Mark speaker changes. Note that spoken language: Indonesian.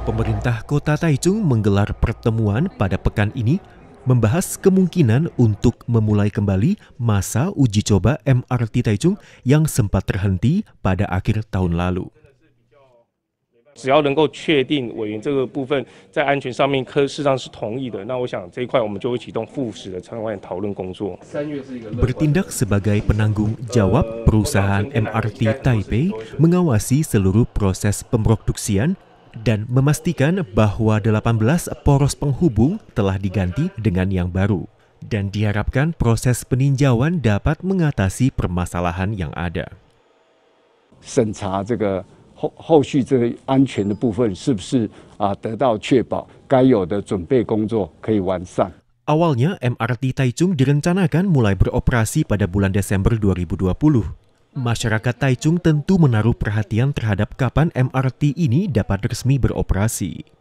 Speaker 1: Pemerintah Kota Taichung menggelar pertemuan pada pekan ini membahas kemungkinan untuk memulai kembali masa uji coba MRT Taichung yang sempat terhenti pada akhir tahun lalu. Bertindak sebagai penanggung jawab perusahaan MRT Taipei mengawasi seluruh proses pemproduksian dan memastikan bahwa 18 poros penghubung telah diganti dengan yang baru. Dan diharapkan proses peninjauan dapat mengatasi permasalahan yang ada. Awalnya MRT Taichung direncanakan mulai beroperasi pada bulan Desember 2020. Masyarakat Taichung tentu menaruh perhatian terhadap kapan MRT ini dapat resmi beroperasi.